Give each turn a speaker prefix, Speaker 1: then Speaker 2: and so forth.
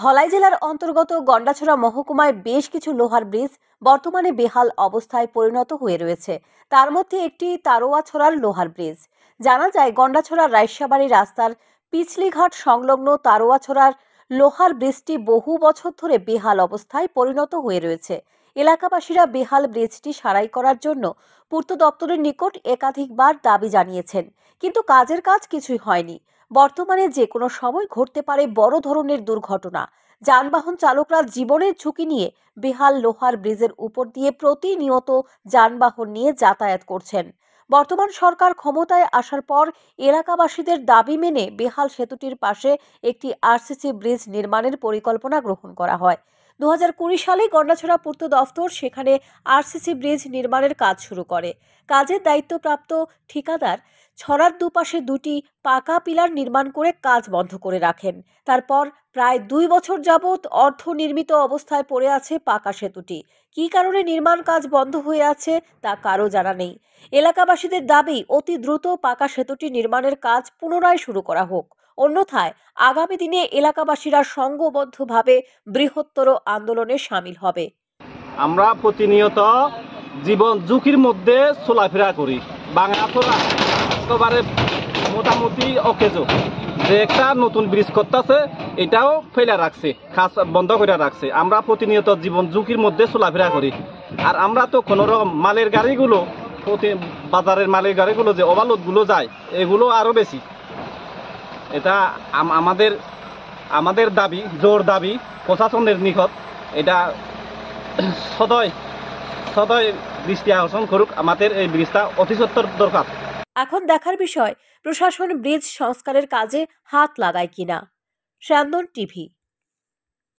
Speaker 1: ধলাই জেলার অন্তর্গত গন্ডাছড়া মহকুমায় বেশ কিছু লোহার ব্রিজ বর্তমানে বেহাল অবস্থায় পরিণত হয়ে রয়েছে তার মধ্যে একটি তারোয়াছড়ার লোহার ব্রিজ জানা যায় গন্ডাছড়া রাইসাবাড়ি রাস্তার পিছলিঘাট সংলগ্ন তারোয়াছড়ার লোহার ব্রিজটি বহু বছর ধরে বেহাল অবস্থায় পরিণত হয়ে রয়েছে এলাকাবাসীরা বেহাল ব্রিজটি সারাই করার জন্য পূর্ত দপ্তরের নিকট একাধিকবার দাবি জানিয়েছেন কিন্তু কাজের কাজ কিছুই হয়নি বর্তমানে যে কোনো সময় ঘটতে পারে বড় ধরনের দুর্ঘটনা যানবাহন চালকরা জীবনের ঝুঁকি নিয়ে বেহাল লোহার ব্রিজের উপর দিয়ে প্রতিনিয়ত যানবাহন নিয়ে যাতায়াত করছেন বর্তমান সরকার ক্ষমতায় আসার পর এলাকাবাসীদের দাবি মেনে বেহাল সেতুটির পাশে একটি আরসিসি ব্রিজ নির্মাণের পরিকল্পনা গ্রহণ করা হয় দু সালে গন্ডাছড়া পূর্ত দফতর সেখানে আরসিসি ব্রিজ নির্মাণের কাজ শুরু করে কাজের দায়িত্বপ্রাপ্ত ঠিকাদার ছড়ার দুপাশে দুটি পাকা পিলার নির্মাণ করে কাজ বন্ধ করে রাখেন তারপর প্রায় দুই বছর যাবৎ অর্থ নির্মিত অবস্থায় পড়ে আছে পাকা সেতুটি কী কারণে নির্মাণ কাজ বন্ধ হয়ে আছে তা কারো জানা নেই এলাকাবাসীদের দাবি অতি দ্রুত পাকা সেতুটি নির্মাণের কাজ পুনরায় শুরু করা হোক অন্যথায় আগামী দিনে এলাকাবাসীরা সংঘবদ্ধভাবে বৃহত্তর আন্দোলনে সামিল হবে
Speaker 2: আমরা প্রতিনিয়ত জীবন ঝুঁকির মধ্যে চলাফেরা করি বাংলা মোটামুটি অকেজ যে একটা নতুন ব্রিজ করতেছে এটাও ফেলে রাখছে খাস বন্ধ করে রাখছে আমরা প্রতিনিয়ত জীবন ঝুঁকির মধ্যে চলাফেরা করি আর আমরা তো কোনোরকম মালের গাড়িগুলো প্রতি বাজারের মালের গাড়িগুলো যে ওভারলোডগুলো যায় এগুলো আরও বেশি এটা আমাদের আমাদের দাবি জোর দাবি প্রশাসনের নিকট এটা সদয় সদয় দৃষ্টি আকর্ষণ করুক আমাদের এই ব্রিজটা অতিসত্তর দরকার এখন দেখার বিষয়
Speaker 1: প্রশাসন ব্রিজ সংস্কারের কাজে হাত লাগায় কিনা শ্যান্দন টিভি